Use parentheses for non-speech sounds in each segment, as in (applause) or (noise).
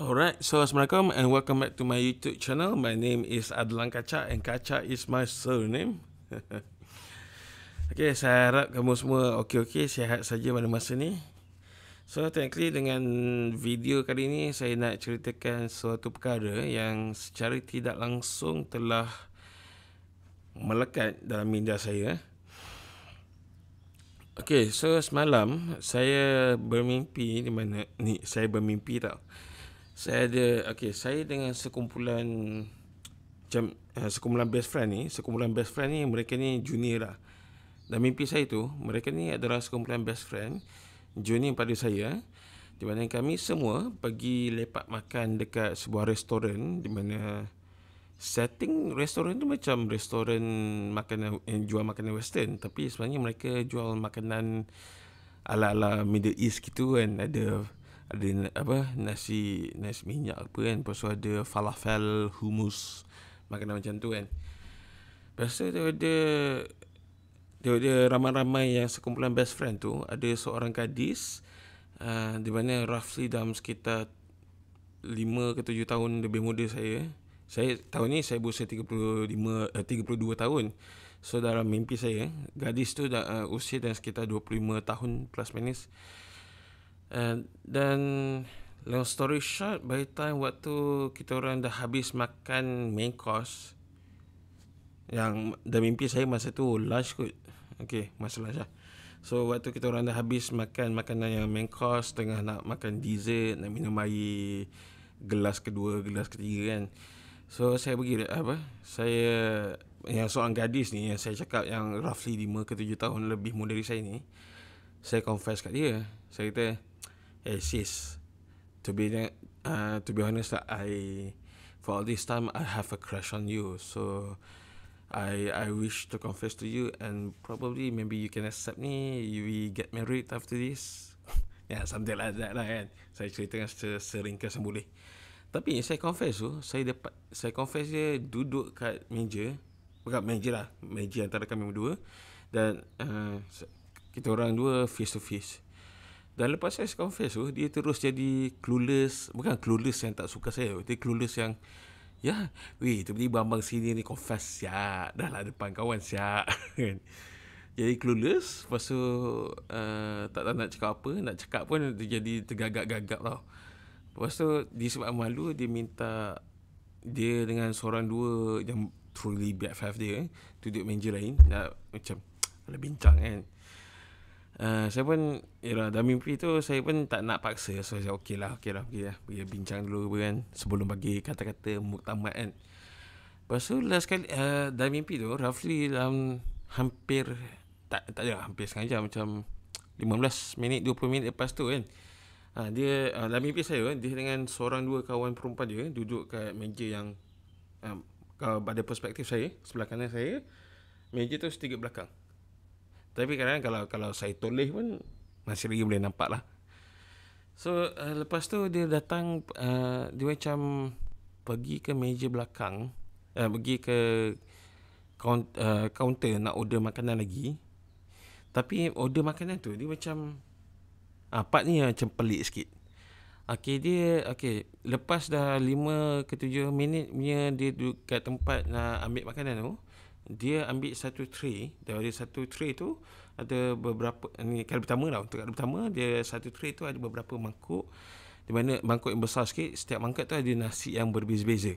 Alright, so assalamualaikum and welcome back to my YouTube channel. My name is Adlan Kaca and Kaca is my surname. (laughs) okay, saya harap kamu semua okey-okey, sihat saja pada masa ni. So, technically dengan video kali ni saya nak ceritakan suatu perkara yang secara tidak langsung telah melekat dalam minda saya. Okay, so semalam saya bermimpi di mana ni saya bermimpi tau. Saya ada okay, saya dengan sekumpulan jam, uh, eh, sekumpulan best friend ni, sekumpulan best friend ni mereka ni junior lah. Dan mimpi saya tu, mereka ni adalah sekumpulan best friend junior pada saya. Di mana kami semua pergi lepak makan dekat sebuah restoran di mana setting restoran tu macam restoran makanan yang eh, jual makanan western tapi sebenarnya mereka jual makanan ala-ala Middle East gitu kan ada ada apa nasi nasi minyak apa kan lepas tu ada falafel hummus makanan macam tu kan lepas tu dia ada dia ada ramai-ramai yang sekumpulan best friend tu ada seorang kadis uh, ah, di mana roughly dalam sekitar 5 ke 7 tahun lebih muda saya saya tahun ni saya berusia 35 uh, 32 tahun so dalam mimpi saya gadis tu dah, uh, usia dan sekitar 25 tahun plus minus Eh, dan long story short by time waktu kita orang dah habis makan main course yang dah mimpi saya masa tu lunch kot okey masa lunch lah so waktu kita orang dah habis makan makanan yang main course tengah nak makan dessert nak minum air gelas kedua gelas ketiga kan so saya pergi apa saya yang seorang gadis ni yang saya cakap yang roughly 5 ke 7 tahun lebih muda dari saya ni saya confess kat dia saya kata Eh sis, To be uh, to be honest, I for all this time I have a crush on you. So I I wish to confess to you, and probably maybe you can accept me. We get married after this. (laughs) yeah, something like that lah. Kan? Saya cerita dengan seringkas boleh. Tapi saya confess tu, oh, saya dapat saya confess dia duduk kat meja, bukan meja lah, meja antara kami berdua dan uh, kita orang dua face to face. Dan lepas saya confess oh, tu Dia terus jadi clueless Bukan clueless yang tak suka saya Dia clueless yang Ya Weh tiba-tiba abang sini ni confess siap Dah lah depan kawan siap (laughs) kan? Jadi clueless Lepas tu uh, Tak tahu nak cakap apa Nak cakap pun dia jadi tergagap gagak tau Lepas tu dia sebab malu Dia minta Dia dengan seorang dua Yang truly five dia eh, Duduk meja lain Nak macam Ada bincang kan eh. Eh, saya pun Yalah dalam mimpi tu Saya pun tak nak paksa So saya okey lah okay lah Pergi lah Pergi bincang dulu kan Sebelum bagi kata-kata Muktamad kan Lepas tu last kali uh, eh, Dah mimpi tu Roughly dalam Hampir Tak tak ada Hampir setengah jam Macam 15 minit 20 minit lepas tu kan ha, Dia uh, Dalam mimpi saya kan Dia dengan seorang dua kawan perempuan dia Duduk kat meja yang um, Kalau pada perspektif saya Sebelah kanan saya Meja tu sedikit belakang tapi kadang kalau, kalau saya toleh pun Masih lagi boleh nampak lah So uh, lepas tu dia datang uh, Dia macam pergi ke meja belakang uh, Pergi ke kaunter uh, nak order makanan lagi Tapi order makanan tu dia macam uh, Part ni macam pelik sikit Okay dia okay, Lepas dah 5 ke 7 minit Dia duduk kat tempat nak ambil makanan tu dia ambil satu tray dari satu tray tu ada beberapa ni kali pertama lah untuk kali pertama dia satu tray tu ada beberapa mangkuk di mana mangkuk yang besar sikit setiap mangkuk tu ada nasi yang berbeza-beza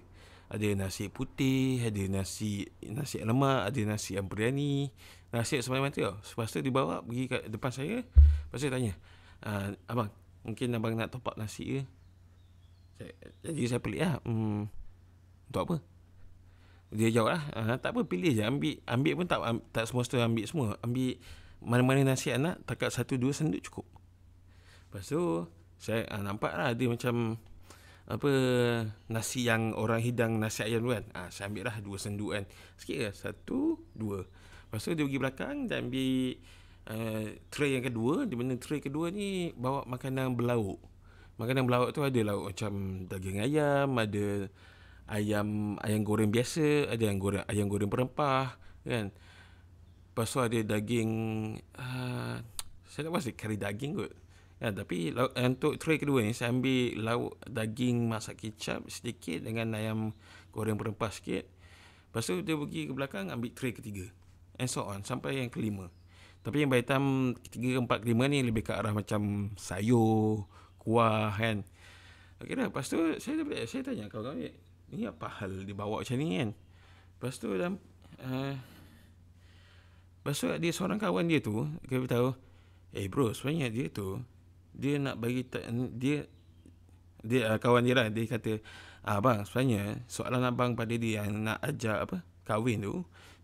ada nasi putih ada nasi nasi lemak ada nasi yang biryani nasi semacam tu tau lepas tu dibawa pergi kat depan saya lepas tu tanya ah, abang mungkin abang nak top up nasi ke jadi saya pelik lah hmm, untuk apa dia jawab lah uh, tak apa pilih je ambil ambil pun tak um, tak semua tu ambil semua ambil mana-mana nasi anak Tak takat satu dua senduk cukup lepas tu saya uh, ah, nampak lah dia macam apa nasi yang orang hidang nasi ayam tu kan uh, ah, saya ambil lah dua senduk kan sikit lah satu dua lepas tu dia pergi belakang dan ambil uh, tray yang kedua di mana tray kedua ni bawa makanan berlauk makanan berlauk tu ada lauk macam daging ayam ada ayam ayam goreng biasa, ada yang goreng ayam goreng perempah, kan. Pasal ada daging uh, saya tak pasti kari daging kot. Ya, tapi eh, untuk tray kedua ni saya ambil lauk daging masak kicap sedikit dengan ayam goreng perempah sikit. Lepas tu dia pergi ke belakang ambil tray ketiga. And so on sampai yang kelima. Tapi yang baitam ketiga, keempat, kelima ni lebih ke arah macam sayur, kuah kan. Okey dah. Lepas tu saya, saya tanya kawan-kawan. Ni apa hal dibawa macam ni kan? Lepas tu dalam uh, Lepas tu dia seorang kawan dia tu Dia beritahu Eh bro sebenarnya dia tu Dia nak bagi Dia dia uh, Kawan dia lah Dia kata ah, Abang sebenarnya Soalan abang pada dia Yang nak ajak apa Kahwin tu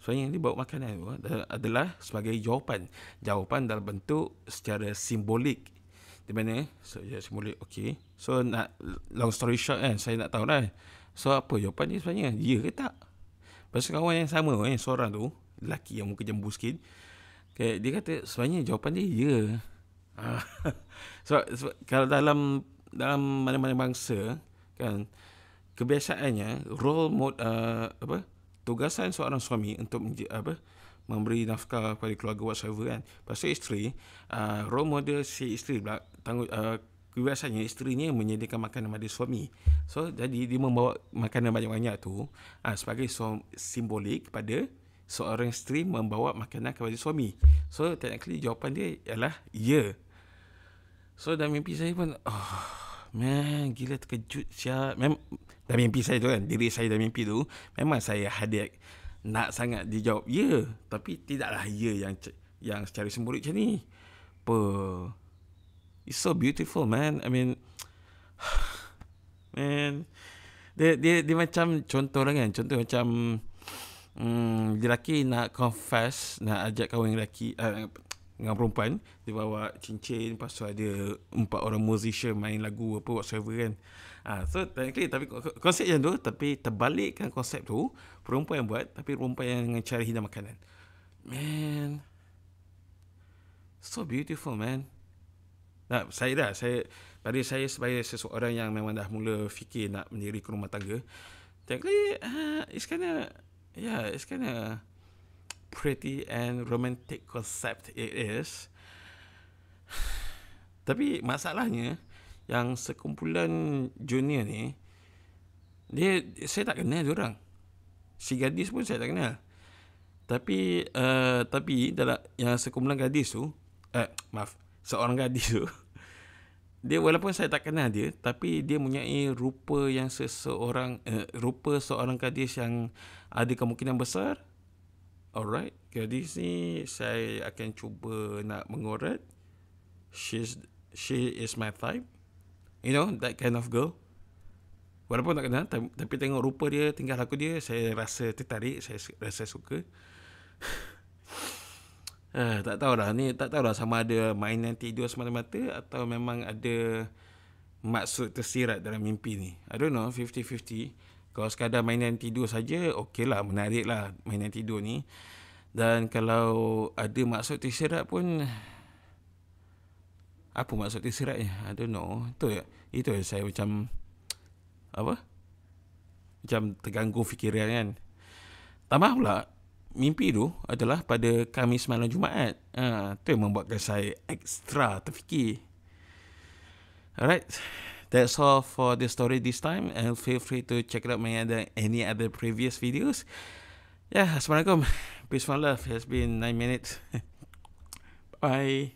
Sebenarnya dia bawa makanan tu Adalah sebagai jawapan Jawapan dalam bentuk Secara simbolik Di mana so, Secara simbolik Okay So nak Long story short kan Saya nak tahu lah So apa jawapan dia sebenarnya Ya ke tak Pasal kawan yang sama eh, Seorang tu Lelaki yang muka jembu sikit okay, Dia kata Sebenarnya jawapan dia Ya so, (laughs) ah, so, Kalau dalam Dalam mana-mana bangsa Kan Kebiasaannya Role mode uh, ah, Apa Tugasan seorang suami Untuk Apa memberi nafkah kepada keluarga whatsoever kan. Pasal isteri, uh, role model si isteri pula tanggung, uh, Kebiasaannya isterinya menyediakan makanan pada suami. So jadi dia membawa makanan banyak-banyak tu ha, sebagai so, simbolik pada seorang isteri membawa makanan kepada suami. So technically jawapan dia ialah ya. Yeah. So dalam mimpi saya pun oh, man gila terkejut siap. Mem dalam mimpi saya tu kan diri saya dalam mimpi tu memang saya hadir nak sangat dijawab ya yeah. tapi tidaklah ya yeah yang yang secara simbolik macam ni. Per he's so beautiful, man. I mean, (sighs) man, dia dia dia macam contoh lah kan. Contoh macam hmm, lelaki nak confess, nak ajak kawan lelaki uh, dengan perempuan, dia bawa cincin, lepas tu ada empat orang musician main lagu apa whatsoever kan. Ah, so technically tapi konsep yang tu tapi terbalikkan konsep tu perempuan yang buat tapi perempuan yang cari hidang makanan. Man. So beautiful, man. Nah, saya dah saya pada saya sebagai seseorang yang memang dah mula fikir nak mendiri ke rumah tangga. Technically, uh, ah, it's kind of yeah, it's kind pretty and romantic concept it is. (sighs) Tapi masalahnya yang sekumpulan junior ni dia saya tak kenal dia orang. Si gadis pun saya tak kenal. Tapi uh, tapi dalam yang sekumpulan gadis tu eh maaf seorang gadis tu dia walaupun saya tak kenal dia tapi dia mempunyai rupa yang seseorang uh, rupa seorang gadis yang ada kemungkinan besar alright gadis ni saya akan cuba nak mengorat she's she is my type you know that kind of girl walaupun tak kenal tapi, tengok rupa dia tingkah laku dia saya rasa tertarik saya rasa suka (laughs) Eh, tak lah ni tak tahu lah sama ada mainan tidur semata-mata atau memang ada maksud tersirat dalam mimpi ni. I don't know, 50-50. Kalau sekadar mainan tidur saja, okeylah, menariklah mainan tidur ni. Dan kalau ada maksud tersirat pun apa maksud tersiratnya? I don't know. Itu ya. Itu yang saya macam apa? Macam terganggu fikiran kan. Tambah pula mimpi tu adalah pada Kamis malam Jumaat. Ha, tu yang membuatkan saya ekstra terfikir. Alright. That's all for the story this time. And feel free to check out my other, any other previous videos. Yeah, Assalamualaikum. Peace and love. Has been 9 minutes. (laughs) Bye.